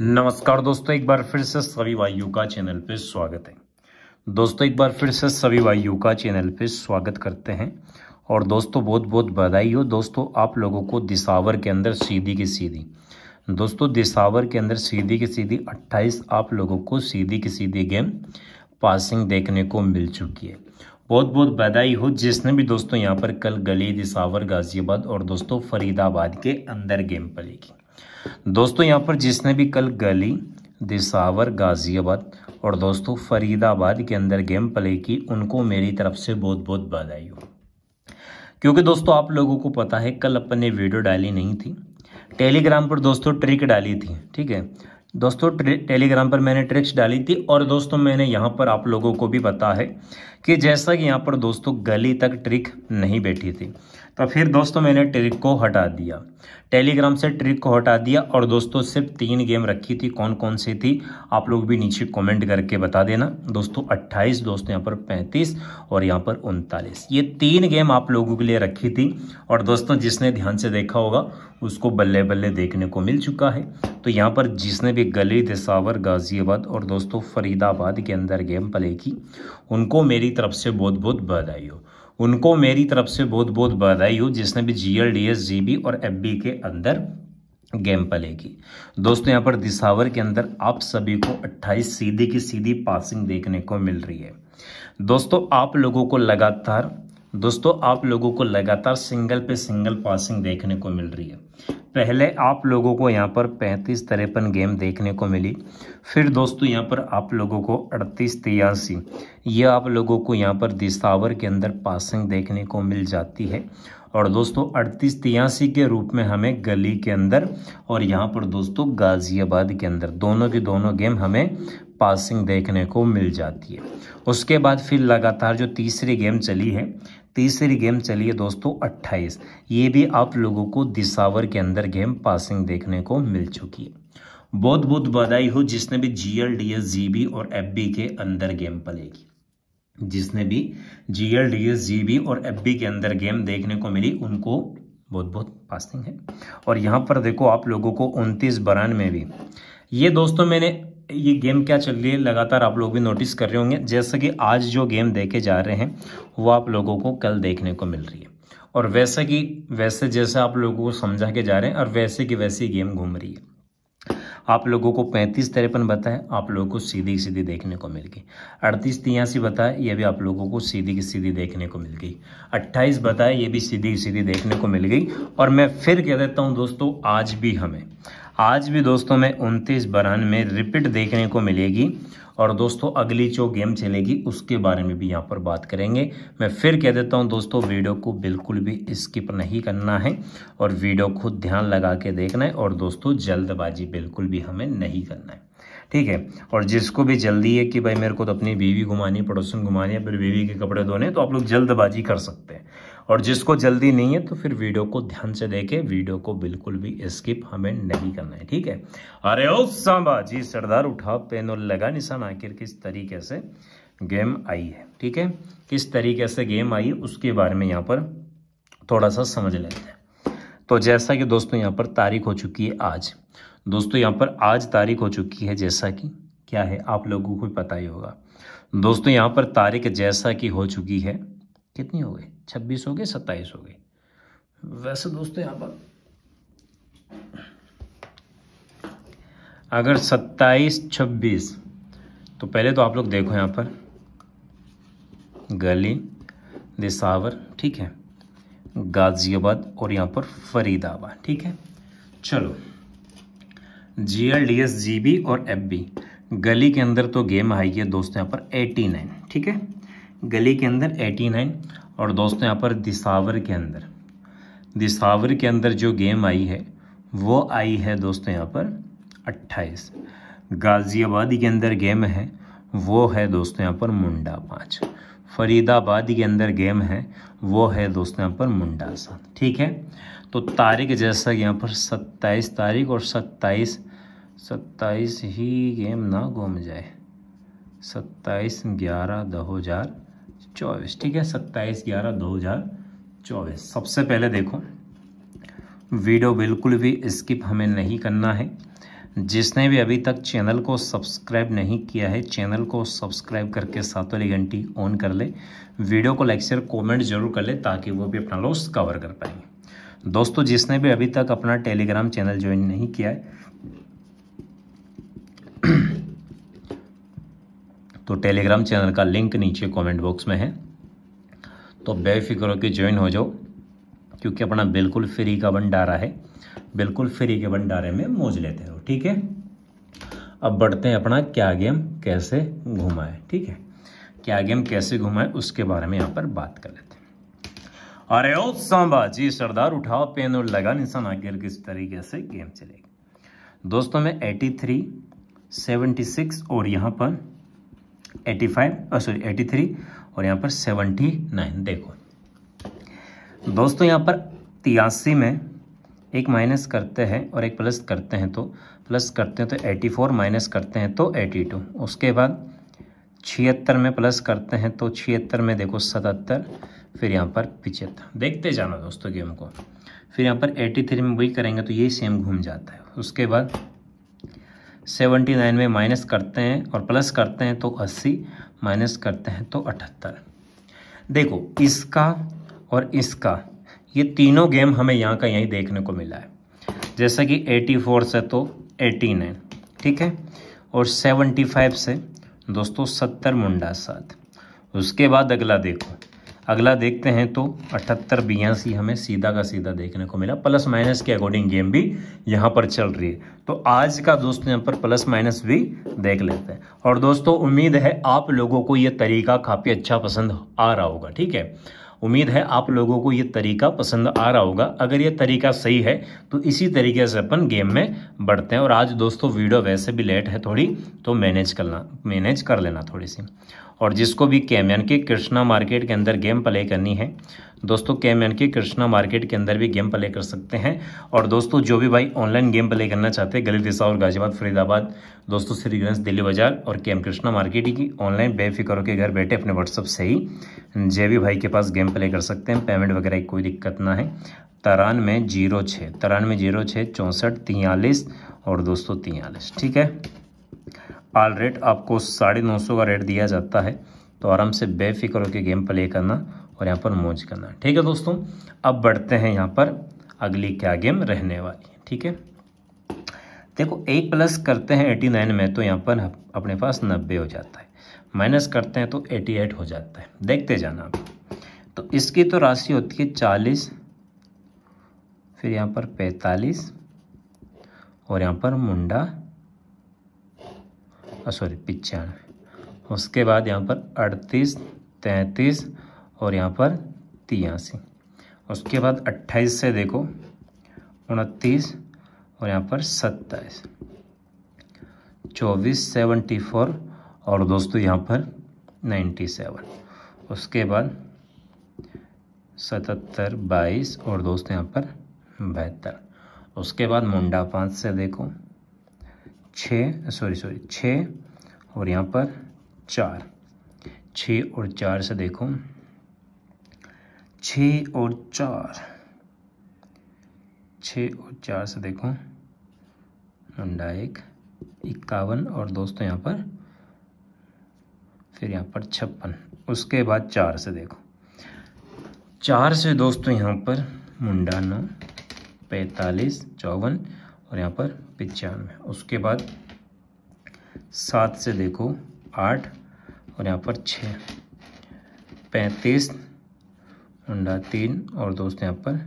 नमस्कार दोस्तों एक बार फिर से सभी वायु का चैनल पे स्वागत है दोस्तों एक बार फिर से सभी वायु का चैनल पे स्वागत करते हैं और दोस्तों बहुत बहुत बधाई हो दोस्तों आप लोगों को दिसावर के अंदर सीधी की सीधी दोस्तों दिसावर के अंदर सीधी की सीधी 28 आप लोगों को सीधी की सीधी गेम पासिंग देखने को मिल चुकी है बहुत बहुत बधाई हो जिसने भी दोस्तों यहाँ पर कल गली दिसावर गाजियाबाद और दोस्तों फरीदाबाद के अंदर गेम पड़ेगी दोस्तों यहाँ पर जिसने भी कल गली दिसावर गाज़ियाबाद और दोस्तों फरीदाबाद के अंदर गेम प्ले की उनको मेरी तरफ से बहुत बहुत बधाई हो क्योंकि दोस्तों आप लोगों को पता है कल अपन ने वीडियो डाली नहीं थी टेलीग्राम पर दोस्तों ट्रिक डाली थी ठीक है दोस्तों टेलीग्राम पर मैंने ट्रिक्स डाली थी और दोस्तों मैंने यहाँ पर आप लोगों को भी पता है कि जैसा कि यहाँ पर दोस्तों गली तक ट्रिक नहीं बैठी थी तो फिर दोस्तों मैंने ट्रिक को हटा दिया टेलीग्राम से ट्रिक को हटा दिया और दोस्तों सिर्फ तीन गेम रखी थी कौन कौन सी थी आप लोग भी नीचे कमेंट करके बता देना दोस्तों 28 दोस्तों यहाँ पर 35 और यहाँ पर उनतालीस ये तीन गेम आप लोगों के लिए रखी थी और दोस्तों जिसने ध्यान से देखा होगा उसको बल्ले बल्ले देखने को मिल चुका है तो यहाँ पर जिसने भी गली दिसावर गाज़ियाबाद और दोस्तों फरीदाबाद के अंदर गेम प्ले की उनको मेरी तरफ से बहुत बहुत बधाई हो उनको मेरी तरफ से बहुत बहुत बधाई हो जिसने भी G L D S G B और एफ बी के अंदर गेम प्ले की दोस्तों यहाँ पर दिसावर के अंदर आप सभी को अट्ठाईस सीधी की सीधी पासिंग देखने को मिल रही है दोस्तों आप लोगों को लगातार दोस्तों आप लोगों को लगातार सिंगल पे सिंगल पासिंग देखने को मिल रही है पहले आप लोगों को यहाँ पर पैंतीस तिरपन गेम देखने को मिली फिर दोस्तों यहाँ पर आप लोगों को अड़तीस तिरासी ये आप लोगों को यहाँ पर दिसावर के अंदर पासिंग देखने को मिल जाती है और दोस्तों अड़तीस तिरासी के रूप में हमें गली के अंदर और यहाँ पर दोस्तों गाज़ियाबाद के अंदर दोनों के दोनों गेम हमें पासिंग देखने को मिल जाती है उसके बाद फिर लगातार जो तीसरी गेम चली है तीसरी गेम चलिए दोस्तों 28 ये भी आप लोगों को दिसावर के अंदर गेम पासिंग देखने को मिल चुकी है बहुत बहुत बधाई हो जिसने भी G L D S G B और एफ बी के अंदर गेम प्ले की जिसने भी G L D S G B और एफ बी के अंदर गेम देखने को मिली उनको बहुत बहुत पासिंग है और यहाँ पर देखो आप लोगों को उनतीस बरान में भी ये दोस्तों मैंने ये गेम क्या चल रही है लगातार आप लोग भी नोटिस कर रहे होंगे जैसा कि आज जो गेम देखे जा रहे हैं वो आप लोगों को कल देखने को मिल रही है और वैसा कि वैसे जैसे आप लोगों को समझा के जा रहे हैं और वैसे कि वैसी गेम घूम रही है आप लोगों को पैंतीस तिरपन बताया आप लोगों को सीधी सीधी देखने को मिल गई अड़तीस तियासी बताया ये भी आप लोगों को सीधी की सीधी देखने को मिल गई अट्ठाईस बताया ये भी सीधी की सीधी देखने को मिल गई और मैं फिर कह देता हूँ दोस्तों आज भी हमें आज भी दोस्तों में उनतीस बरान में रिपीट देखने को मिलेगी और दोस्तों अगली जो गेम चलेगी उसके बारे में भी यहाँ पर बात करेंगे मैं फिर कह देता हूँ दोस्तों वीडियो को बिल्कुल भी स्किप नहीं करना है और वीडियो खुद ध्यान लगा के देखना है और दोस्तों जल्दबाजी बिल्कुल भी हमें नहीं करना है ठीक है और जिसको भी जल्दी है कि भाई मेरे को तो अपनी बीवी घुमानी पड़ोसन घुमानी या फिर बीवी के कपड़े धोने तो आप लोग जल्दबाजी कर सकते हैं और जिसको जल्दी नहीं है तो फिर वीडियो को ध्यान से देखे वीडियो को बिल्कुल भी स्किप हमें नहीं करना है ठीक है अरे ओ सांबा जी सरदार उठा पेन और लगा निशान आखिर किस तरीके से गेम आई है ठीक है किस तरीके से गेम आई उसके बारे में यहाँ पर थोड़ा सा समझ लेते हैं तो जैसा कि दोस्तों यहाँ पर तारीख हो चुकी है आज दोस्तों यहाँ पर आज तारीख हो चुकी है जैसा कि क्या है आप लोगों को पता ही होगा दोस्तों यहाँ पर तारीख जैसा कि हो चुकी है कितनी हो गई छब्बीस हो गई सत्ताईस हो गई वैसे दोस्तों यहाँ पर अगर सत्ताईस छब्बीस तो पहले तो आप लोग देखो यहाँ पर गली दिसावर ठीक है गाज़ियाबाद और यहाँ पर फरीदाबाद ठीक है चलो G L D S G B और एफ बी गली के अंदर तो गेम आई है दोस्तों यहाँ पर एटी नाइन ठीक है गली के अंदर एटी नाइन और दोस्तों यहाँ पर दिसावर के अंदर दिसावर के अंदर जो गेम आई है वो आई है दोस्तों यहाँ पर अट्ठाईस गाज़ियाबाद के अंदर गेम है वो है दोस्तों यहाँ पर मुंडा पाँच फरीदाबाद के अंदर गेम है वो है दोस्तों यहाँ पर मुंडा सात ठीक है तो तारीख जैसा कि यहाँ पर सत्ताईस तारीख और सत्ताईस सत्ताईस ही गेम ना घूम जाए सत्ताईस ग्यारह दो हज़ार चौबीस ठीक है सत्ताईस ग्यारह दो हज़ार चौबीस सबसे पहले देखो वीडियो बिल्कुल भी स्किप हमें नहीं करना है जिसने भी अभी तक चैनल को सब्सक्राइब नहीं किया है चैनल को सब्सक्राइब करके सात वाली घंटी ऑन कर ले वीडियो को लाइक शेयर कॉमेंट जरूर कर ले ताकि वो भी अपना लॉस कवर कर पाएंगे दोस्तों जिसने भी अभी तक अपना टेलीग्राम चैनल ज्वाइन नहीं किया है तो टेलीग्राम चैनल का लिंक नीचे कमेंट बॉक्स में है तो बेफिक्र होकर ज्वाइन हो जाओ क्योंकि अपना बिल्कुल फ्री का भंडारा है बिल्कुल फ्री के भंडारे में मौज लेते रहो ठीक है अब बढ़ते हैं अपना क्या गेम कैसे घुमाए ठीक है क्या गेम कैसे घुमाए उसके बारे में यहाँ पर बात कर लेते हैं अरे ओ सांबा जी सरदार उठाओ पेन और लगा निशान आखिर किस तरीके से गेम चलेगी दोस्तों में 83, 76 और यहाँ पर eighty five sorry eighty three और यहाँ पर नाइन देखो दोस्तों यहाँ पर तियासी में एक माइनस करते हैं और एक प्लस करते हैं तो प्लस करते हैं तो फोर माइनस करते हैं तो टू उसके बाद छिहत्तर में प्लस करते हैं तो छिहत्तर में देखो सतहत्तर फिर यहाँ पर पिचहत्तर देखते जाना दोस्तों गेम को फिर यहाँ पर 83 में वही करेंगे तो यही सेम घूम जाता है उसके बाद सेवेंटी नाइन में माइनस करते हैं और प्लस करते हैं तो अस्सी माइनस करते हैं तो अठहत्तर देखो इसका और इसका ये तीनों गेम हमें यहाँ का यहीं देखने को मिला है जैसा कि एटी फोर से तो एटी नाइन ठीक है और सेवनटी फाइव से दोस्तों सत्तर मुंडा सात उसके बाद अगला देखो अगला देखते हैं तो अठहत्तर बयासी हमें सीधा का सीधा देखने को मिला प्लस माइनस के अकॉर्डिंग गेम भी यहाँ पर चल रही है तो आज का दोस्तों यहाँ पर प्लस माइनस भी देख लेते हैं और दोस्तों उम्मीद है आप लोगों को ये तरीका काफ़ी अच्छा पसंद आ रहा होगा ठीक है उम्मीद है आप लोगों को ये तरीका पसंद आ रहा होगा अगर ये तरीका सही है तो इसी तरीके से अपन गेम में बढ़ते हैं और आज दोस्तों वीडियो वैसे भी लेट है थोड़ी तो मैनेज करना मैनेज कर लेना थोड़ी सी और जिसको भी कैमियन के कृष्णा मार्केट के अंदर गेम प्ले करनी है दोस्तों कैमियन के कृष्णा मार्केट के अंदर भी गेम प्ले कर सकते हैं और दोस्तों जो भी भाई ऑनलाइन गेम प्ले करना चाहते हैं गली और गाजियाबाद फरीदाबाद दोस्तों श्रीगंज दिल्ली बाजार और केम कृष्णा मार्केट की ऑनलाइन बेफिक्र के घर बैठे अपने व्हाट्सअप से ही भी भाई के पास गेम प्ले कर सकते हैं पेमेंट वगैरह की कोई दिक्कत ना है तिरानवे जीरो छः तिरानवे जीरो छः चौंसठ तियालीस और दोस्तों तियालीस ठीक है ऑल रेट आपको साढ़े नौ सौ का रेट दिया जाता है तो आराम से बेफिक्र होकर गेम प्ले करना और यहाँ पर मौज करना ठीक है दोस्तों अब बढ़ते हैं यहाँ पर अगली क्या गेम रहने वाली ठीक है देखो ए प्लस करते हैं एटी नाइन में तो यहाँ पर अपने पास नब्बे हो जाता है माइनस करते हैं तो एटी एट हो जाता है देखते जाना आप तो इसकी तो राशि होती है चालीस फिर यहाँ पर पैंतालीस और यहाँ पर मुंडा सॉरी पिचानवे उसके बाद यहाँ पर अड़तीस तैंतीस और यहाँ पर तियासी उसके बाद अट्ठाईस से देखो उनतीस और यहाँ पर सत्ताईस चौबीस सेवेंटी फोर और दोस्तों यहाँ पर नाइन्टी सेवन उसके बाद सतहत्तर बाईस और दोस्तों यहाँ पर बहत्तर उसके बाद मुंडा पाँच से देखो छ सॉरी सॉरी छ और यहाँ पर चार छ और चार से देखो छ और चार छ और चार से देखो अंडा एक इक्यावन और दोस्तों यहाँ पर फिर यहाँ पर छप्पन उसके बाद चार से देखो चार से दोस्तों यहाँ पर मुंडा नौ पैंतालीस चौवन और यहाँ पर पिचानवे उसके बाद सात से देखो आठ और यहाँ पर छः पैंतीस उन्डा तीन और दोस्त यहाँ पर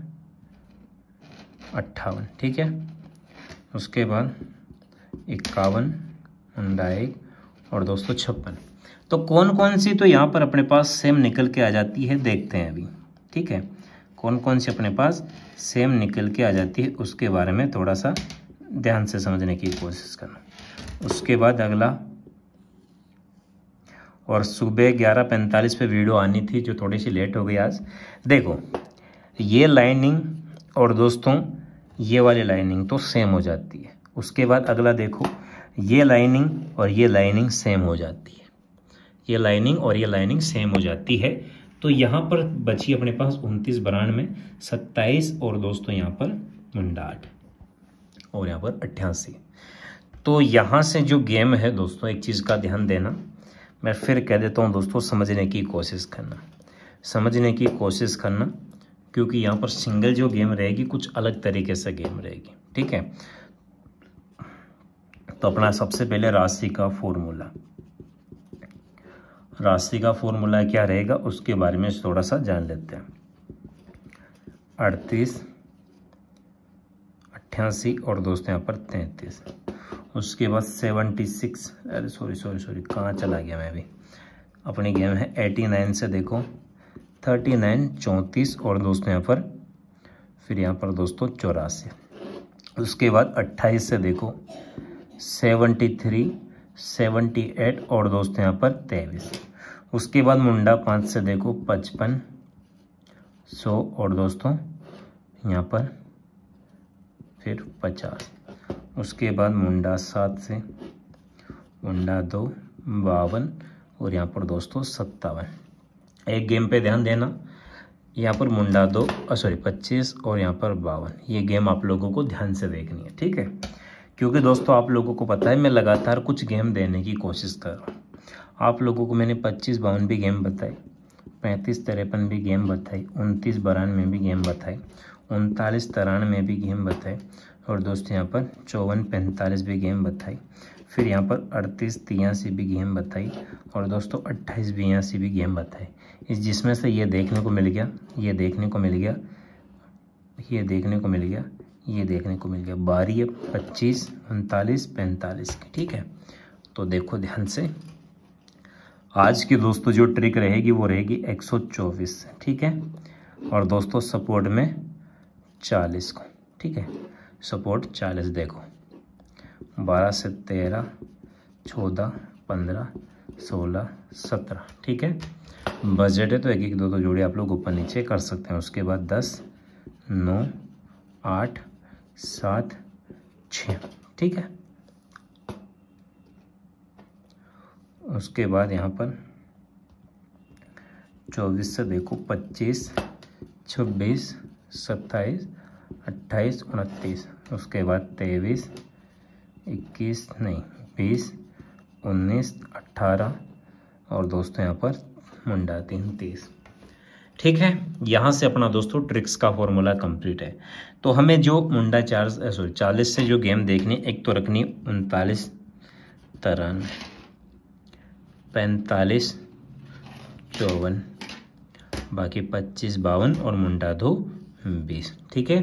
अट्ठावन ठीक है उसके बाद इक्यावन उन्डा एक और दोस्तों तो छप्पन तो कौन कौन सी तो यहाँ पर अपने पास सेम निकल के आ जाती है देखते हैं अभी ठीक है कौन कौन सी अपने पास सेम निकल के आ जाती है उसके बारे में थोड़ा सा ध्यान से समझने की कोशिश करना उसके बाद अगला और सुबह ग्यारह पैंतालीस पे वीडियो आनी थी जो थोड़ी सी लेट हो गई आज देखो ये लाइनिंग और दोस्तों ये वाली लाइनिंग तो सेम हो जाती है उसके बाद अगला देखो ये लाइनिंग और ये लाइनिंग सेम हो जाती है ये लाइनिंग और ये लाइनिंग सेम हो जाती है तो यहाँ पर बची अपने पास उनतीस बरानवे सत्ताईस और दोस्तों यहाँ पर उनडाठ और यहाँ पर अट्ठासी तो यहाँ से जो गेम है दोस्तों एक चीज़ का ध्यान देना मैं फिर कह देता हूँ दोस्तों समझने की कोशिश करना समझने की कोशिश करना क्योंकि यहाँ पर सिंगल जो गेम रहेगी कुछ अलग तरीके से गेम रहेगी ठीक है तो अपना सबसे पहले राशि का फॉर्मूला राशि का फॉर्मूला क्या रहेगा उसके बारे में थोड़ा सा जान लेते हैं अड़तीस अट्ठासी और दोस्त यहाँ पर तैंतीस उसके बाद सेवेंटी सिक्स अरे सॉरी सॉरी सॉरी कहाँ चला गया मैं अभी अपनी गेम है एटी नाइन से देखो थर्टी नाइन चौंतीस और दोस्तों यहाँ पर फिर यहाँ पर दोस्तों चौरासी उसके बाद अट्ठाईस से देखो सेवेंटी थ्री सेवनटी एट और दोस्तों यहाँ पर तेईस उसके बाद मुंडा पाँच से देखो पचपन सौ और दोस्तों यहाँ पर फिर पचास उसके बाद मुंडा सात से मुंडा दो बावन और यहाँ पर दोस्तों सत्तावन एक गेम पे ध्यान देना यहाँ पर मुंडा दो सॉरी पच्चीस और यहाँ पर बावन ये गेम आप लोगों को ध्यान से देखनी है ठीक है क्योंकि दोस्तों आप लोगों को पता है मैं लगातार कुछ गेम देने की कोशिश कर रहा हूँ आप लोगों को मैंने पच्चीस बावन भी गेम बताई पैंतीस तिरपन भी गेम बताई उनतीस बारानवे भी गेम बताई उनतालीस तिरानवे भी गेम बताए और दोस्तों यहाँ पर चौवन पैंतालीस भी गेम बताई फिर यहाँ पर अड़तीस तियासी भी गेम बताई और दोस्तों अट्ठाईस बयासी भी गेम बताई इस जिसमें से ये देखने को मिल गया ये देखने को मिल गया ये देखने को मिल गया ये देखने को मिल गया बारह पच्चीस उनतालीस पैंतालीस ठीक है तो देखो ध्यान से आज की दोस्तों जो ट्रिक रहेगी वो रहेगी 124 ठीक है और दोस्तों सपोर्ट में 40 को ठीक है सपोर्ट 40 देखो 12 से 13 14 15 16 17 ठीक है बजट है तो एक एक दो दो जोड़ी आप लोग ऊपर नीचे कर सकते हैं उसके बाद 10 9 8 सात छः ठीक है उसके बाद यहाँ पर चौबीस से देखो पच्चीस छब्बीस सत्ताईस अट्ठाईस उनतीस उसके बाद तेईस इक्कीस नहीं बीस उन्नीस अट्ठारह और दोस्तों यहाँ पर मुंडा तीन तीस ठीक है यहाँ से अपना दोस्तों ट्रिक्स का फॉर्मूला कंप्लीट है तो हमें जो मुंडा चार सॉरी चालीस से जो गेम देखनी एक तो रखनी उनतालीस तरन पैंतालीस चौवन बाकी पच्चीस बावन और मुंडा दो बीस ठीक है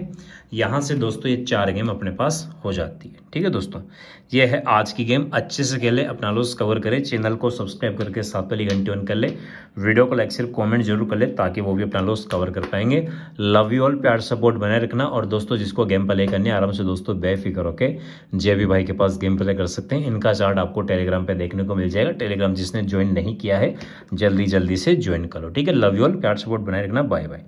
यहाँ से दोस्तों ये चार गेम अपने पास हो जाती है ठीक है दोस्तों ये है आज की गेम अच्छे से खेले अपना लोस कवर करें चैनल को सब्सक्राइब करके साथ पहली घंटी ऑन कर ले वीडियो को लाइक सिर्फ कमेंट जरूर कर ले ताकि वो भी अपना लोस कवर कर पाएंगे लव यू ऑल प्यार सपोर्ट बनाए रखना और दोस्तों जिसको गेम प्ले करनी आराम से दोस्तों बेफिक्र होके भी भाई के पास गेम प्ले कर सकते हैं इनका चार्ट आपको टेलीग्राम पर देखने को मिल जाएगा टेलीग्राम जिसने ज्वाइन नहीं किया है जल्दी जल्दी से ज्वाइन करो ठीक है लव यू ऑल प्यार सपोर्ट बनाए रखना बाय बाय